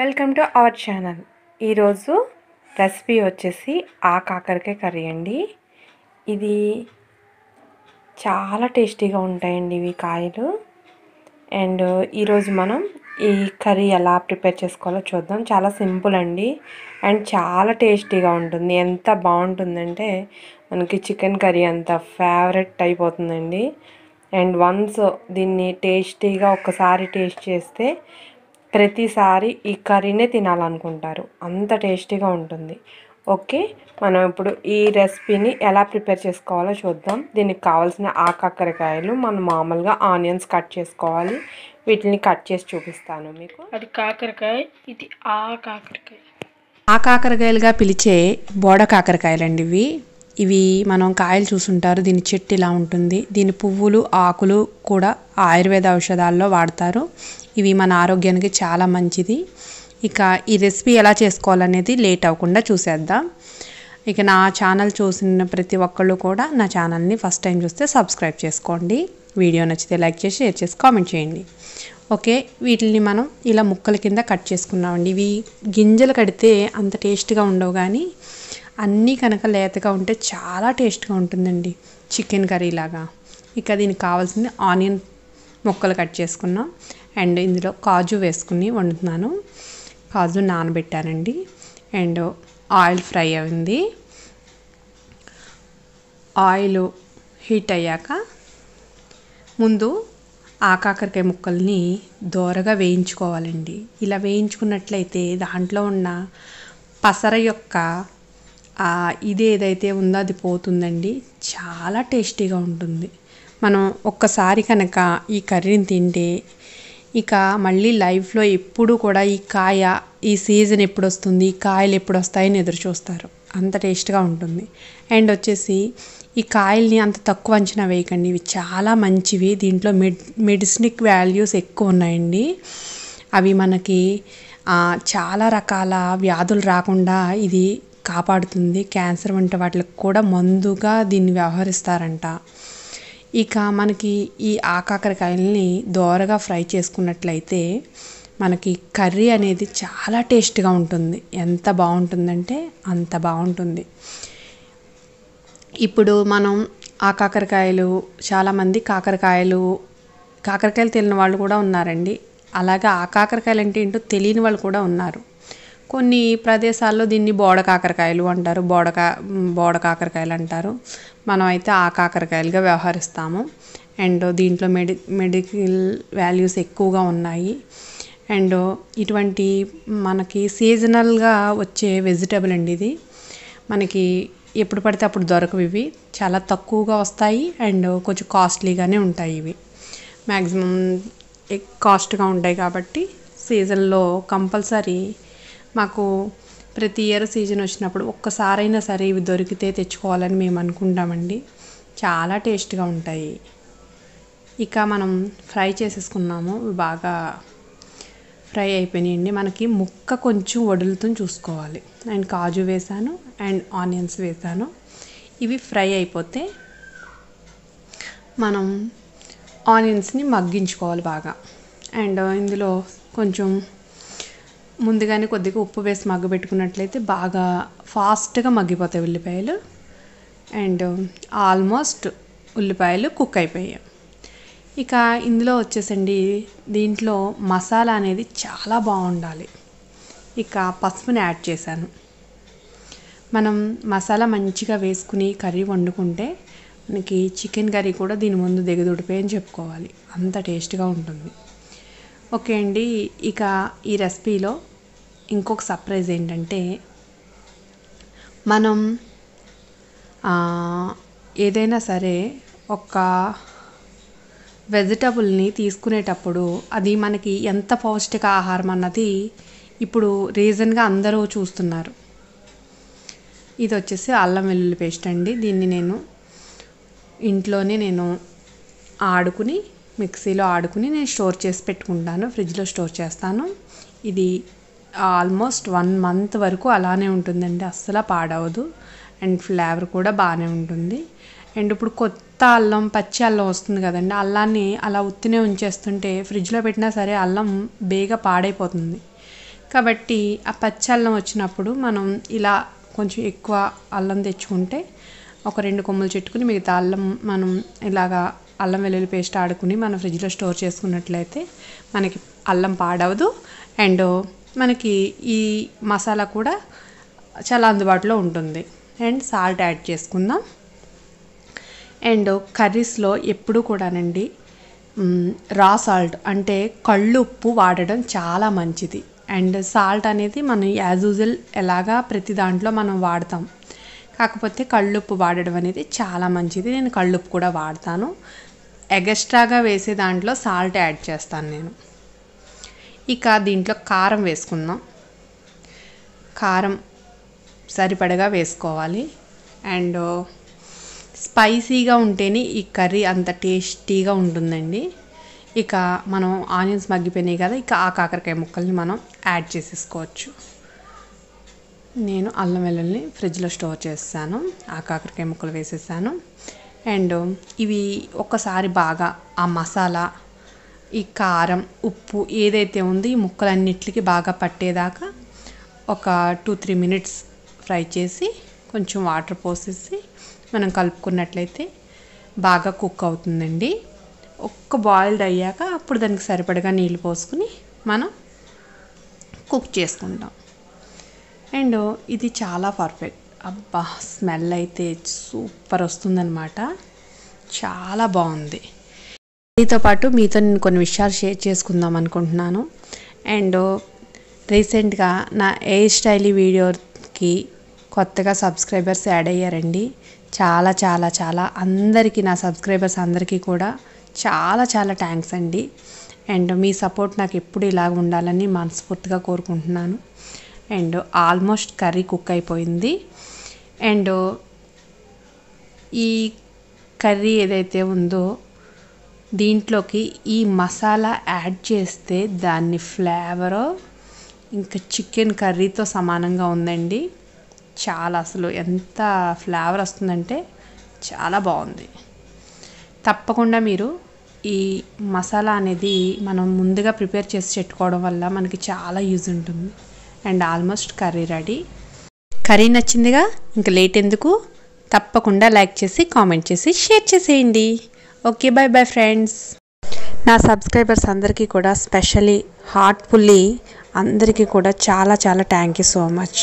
welcome to our channel ఈరోజు recipe వచ్చేసి ఆ కాకరకాయ కర్రీ అండి ఇది చాలా టేస్టీగా ఉంటాయండి ఇవి కాయలు అండ్ ఈరోజు మనం ఈ కర్రీ ఎలా ప్రిపేర్ చేసుకోవాలో చూద్దాం చాలా సింపుల్ అండి అండ్ చాలా టేస్టీగా ఉంటుంది ఎంత బాగుంటుందంటే మనకి చికెన్ కర్రీ అంత ఫేవరెట్ అయిపోతుందండి అండ్ వన్స్ దీన్ని టేస్టీగా ఒక్కసారి టేస్ట్ చేస్తే ప్రతిసారి ఈ కర్రీనే తినాలనుకుంటారు అంత టేస్టీగా ఉంటుంది ఓకే మనం ఇప్పుడు ఈ రెసిపీని ఎలా ప్రిపేర్ చేసుకోవాలో చూద్దాం దీనికి కావాల్సిన ఆకాకరకాయలు మనం మామూలుగా ఆనియన్స్ కట్ చేసుకోవాలి వీటిని కట్ చేసి చూపిస్తాను మీకు అది కాకరకాయ ఇది ఆ కాకరకాయ ఆ కాకరకాయలుగా పిలిచే బోడ కాకరకాయలండి ఇవి ఇవి మనం కాయలు చూసుంటారు దీని చెట్టు ఇలా ఉంటుంది దీని పువ్వులు ఆకులు కూడా ఆయుర్వేద ఔషధాల్లో వాడతారు ఇవి మన ఆరోగ్యానికి చాలా మంచిది ఇక ఈ రెసిపీ ఎలా చేసుకోవాలనేది లేట్ అవ్వకుండా చూసేద్దాం ఇక నా ఛానల్ చూసిన ప్రతి ఒక్కళ్ళు కూడా నా ఛానల్ని ఫస్ట్ టైం చూస్తే సబ్స్క్రైబ్ చేసుకోండి వీడియో నచ్చితే లైక్ చేసి షేర్ చేసి కామెంట్ చేయండి ఓకే వీటిని మనం ఇలా ముక్కల కింద కట్ చేసుకున్నామండి ఇవి గింజలు కడితే అంత టేస్ట్గా ఉండవు కానీ అన్నీ కనుక లేతగా ఉంటే చాలా టేస్ట్గా ఉంటుందండి చికెన్ కర్రీ లాగా ఇక దీనికి కావాల్సింది ఆనియన్ ముక్కలు కట్ చేసుకున్నాం అండ్ ఇందులో కాజు వేసుకుని వండుతున్నాను కాజు నానబెట్టానండి అండ్ ఆయిల్ ఫ్రై అయింది ఆయిల్ హీట్ అయ్యాక ముందు ఆ కాకరకాయ ముక్కల్ని దోరగా వేయించుకోవాలండి ఇలా వేయించుకున్నట్లయితే దాంట్లో ఉన్న పసర యొక్క ఇది ఏదైతే ఉందో అది పోతుందండి చాలా టేస్టీగా ఉంటుంది మనం ఒక్కసారి కనుక ఈ కర్రీని తింటే ఇక మళ్ళీ లైఫ్లో ఎప్పుడు కూడా ఈ కాయ ఈ సీజన్ ఎప్పుడు వస్తుంది ఈ కాయలు ఎప్పుడు వస్తాయని ఎదురు చూస్తారు అంత టేస్ట్గా ఉంటుంది అండ్ వచ్చేసి ఈ కాయల్ని అంత తక్కువ అంచనా వేయకండి ఇవి చాలా మంచివి దీంట్లో మెడ్ మెడిసినిక్ వాల్యూస్ ఎక్కువ ఉన్నాయండి అవి మనకి చాలా రకాల వ్యాధులు రాకుండా ఇది కాపాడుతుంది క్యాన్సర్ వంటి వాటికి కూడా మందుగా దీన్ని వ్యవహరిస్తారంట ఇక మనకి ఈ ఆకాకరకాయలని దోరగా ఫ్రై చేసుకున్నట్లయితే మనకి కర్రీ అనేది చాలా టేస్ట్గా ఉంటుంది ఎంత బాగుంటుందంటే అంత బాగుంటుంది ఇప్పుడు మనం ఆ కాకరకాయలు చాలామంది కాకరకాయలు కాకరకాయలు తెలియని వాళ్ళు కూడా ఉన్నారండి అలాగే ఆ కాకరకాయలు అంటే ఏంటో తెలియని వాళ్ళు కూడా ఉన్నారు కొన్ని ప్రదేశాల్లో దీన్ని బోడ కాకరకాయలు అంటారు బోడకా బోడ కాకరకాయలు అంటారు మనం అయితే ఆ కాకరకాయలుగా వ్యవహరిస్తాము అండ్ దీంట్లో మెడి మెడికల్ వాల్యూస్ ఎక్కువగా ఉన్నాయి అండ్ ఇటువంటి మనకి సీజనల్గా వచ్చే వెజిటబుల్ అండి ఇది మనకి ఎప్పుడు పడితే అప్పుడు దొరకవు ఇవి చాలా తక్కువగా వస్తాయి అండ్ కొంచెం కాస్ట్లీగానే ఉంటాయి ఇవి మ్యాక్సిమం కాస్ట్గా ఉంటాయి కాబట్టి సీజన్లో కంపల్సరీ మాకు ప్రతి ఇయర్ సీజన్ వచ్చినప్పుడు ఒక్కసారైనా సరే ఇవి దొరికితే తెచ్చుకోవాలని మేము అనుకుంటామండి చాలా టేస్ట్గా ఉంటాయి ఇక మనం ఫ్రై చేసేసుకున్నాము బాగా ఫ్రై అయిపోయినాయండి మనకి ముక్క కొంచెం వడులుతూ చూసుకోవాలి అండ్ కాజు వేసాను అండ్ ఆనియన్స్ వేసాను ఇవి ఫ్రై అయిపోతే మనం ఆనియన్స్ని మగ్గించుకోవాలి బాగా అండ్ ఇందులో కొంచెం ముందుగానే కొద్దిగా ఉప్పు వేసి మగ్గబెట్టుకున్నట్లయితే బాగా ఫాస్ట్గా మగ్గిపోతాయి ఉల్లిపాయలు అండ్ ఆల్మోస్ట్ ఉల్లిపాయలు కుక్ అయిపోయాయి ఇక ఇందులో వచ్చేసండి దీంట్లో మసాలా అనేది చాలా బాగుండాలి ఇక పసుపుని యాడ్ చేశాను మనం మసాలా మంచిగా వేసుకుని కర్రీ వండుకుంటే మనకి చికెన్ కర్రీ కూడా దీని ముందు దిగదుడిపోయి అని చెప్పుకోవాలి అంత టేస్ట్గా ఉంటుంది ఓకే అండి ఇక ఈ రెసిపీలో ఇంకొక సర్ప్రైజ్ ఏంటంటే మనం ఏదైనా సరే ఒక వెజిటబుల్ని తీసుకునేటప్పుడు అది మనకి ఎంత పౌష్టిక ఆహారం అన్నది ఇప్పుడు రీజన్గా అందరూ చూస్తున్నారు ఇది వచ్చేసి అల్లం వెల్లుల్లి పేస్ట్ అండి దీన్ని నేను ఇంట్లోనే నేను ఆడుకుని మిక్సీలో ఆడుకుని నేను స్టోర్ చేసి పెట్టుకుంటాను ఫ్రిడ్జ్లో స్టోర్ చేస్తాను ఇది ఆల్మోస్ట్ వన్ మంత్ వరకు అలానే ఉంటుందండి అస్సలు పాడవదు అండ్ ఫ్లేవర్ కూడా బాగానే ఉంటుంది అండ్ ఇప్పుడు కొత్త అల్లం పచ్చి అల్లం వస్తుంది కదండి అల్లాన్ని అలా ఉత్తినే ఉంచేస్తుంటే ఫ్రిడ్జ్లో పెట్టినా సరే అల్లం బేగ పాడైపోతుంది కాబట్టి ఆ పచ్చి అల్లం వచ్చినప్పుడు మనం ఇలా కొంచెం ఎక్కువ అల్లం తెచ్చుకుంటే ఒక రెండు కొమ్ములు చెట్టుకుని మిగతా అల్లం మనం ఇలాగా అల్లం వెల్లుల్లి పేస్ట్ ఆడుకుని మనం ఫ్రిడ్జ్లో స్టోర్ చేసుకున్నట్లయితే మనకి అల్లం పాడవదు అండ్ మనకి ఈ మసాలా కూడా చాలా అందుబాటులో ఉంటుంది అండ్ సాల్ట్ యాడ్ చేసుకుందాం అండ్ కర్రీస్లో ఎప్పుడూ కూడానండి రా సాల్ట్ అంటే కళ్ళు ఉప్పు వాడడం చాలా మంచిది అండ్ సాల్ట్ అనేది మనం యాజ్ యూజువల్ ఎలాగా ప్రతి దాంట్లో మనం వాడతాం కాకపోతే కళ్ళుప్పు వాడడం అనేది చాలా మంచిది నేను కళ్ళుప్పు కూడా వాడతాను ఎగస్ట్రాగా వేసే దాంట్లో సాల్ట్ యాడ్ చేస్తాను నేను ఇక దీంట్లో కారం వేసుకుందాం కారం సరిపడగా వేసుకోవాలి అండ్ స్పైసీగా ఉంటేనే ఈ కర్రీ అంత టేస్టీగా ఉంటుందండి ఇక మనం ఆనియన్స్ మగ్గిపోయినాయి కదా ఇక ఆ కాకరకాయ ముక్కల్ని మనం యాడ్ చేసేసుకోవచ్చు నేను అల్లం వెల్లుల్ని ఫ్రిడ్జ్లో స్టోర్ చేస్తాను ఆ కాకరకాయ ముక్కలు వేసేసాను అండ్ ఇవి ఒక్కసారి బాగా ఆ మసాలా ఈ కారం ఉప్పు ఏదైతే ఉందో ఈ ముక్కలన్నిటికి బాగా పట్టేదాకా ఒక టూ త్రీ మినిట్స్ ఫ్రై చేసి కొంచెం వాటర్ పోసేసి మనం కలుపుకున్నట్లయితే బాగా కుక్ అవుతుందండి ఒక్క బాయిల్డ్ అయ్యాక అప్పుడు దానికి సరిపడగా నీళ్ళు పోసుకుని మనం కుక్ చేసుకుంటాం అండ్ ఇది చాలా పర్ఫెక్ట్ అబ్బా స్మెల్ అయితే సూపర్ వస్తుందన్నమాట చాలా బాగుంది మీతో పాటు మీతో నేను కొన్ని విషయాలు షేర్ చేసుకుందాం అనుకుంటున్నాను అండ్ రీసెంట్గా నా హెయిర్ స్టైల్ వీడియోకి కొత్తగా సబ్స్క్రైబర్స్ యాడ్ అయ్యారండి చాలా చాలా చాలా అందరికీ నా సబ్స్క్రైబర్స్ అందరికీ కూడా చాలా చాలా థ్యాంక్స్ అండి అండ్ మీ సపోర్ట్ నాకు ఎప్పుడు ఇలాగ ఉండాలని మనస్ఫూర్తిగా కోరుకుంటున్నాను అండ్ ఆల్మోస్ట్ కర్రీ కుక్ అయిపోయింది అండ్ ఈ కర్రీ ఏదైతే ఉందో దీంట్లోకి ఈ మసాలా యాడ్ చేస్తే దాన్ని ఫ్లేవరు ఇంకా చికెన్ కర్రీతో సమానంగా ఉందండి చాలా అసలు ఎంత ఫ్లేవర్ వస్తుందంటే చాలా బాగుంది తప్పకుండా మీరు ఈ మసాలా అనేది మనం ముందుగా ప్రిపేర్ చేసి పెట్టుకోవడం వల్ల మనకి చాలా యూజ్ ఉంటుంది and almost curry ready curry నచ్చిందిగా ఇంకా లేట్ ఎందుకు తప్పకుండా లైక్ చేసి కామెంట్ చేసి షేర్ చేసేయండి ఓకే బాయ్ బాయ్ ఫ్రెండ్స్ నా సబ్స్క్రైబర్స్ అందరికీ కూడా స్పెషలీ హార్ట్ఫుల్లీ అందరికీ కూడా చాలా చాలా థ్యాంక్ యూ సో మచ్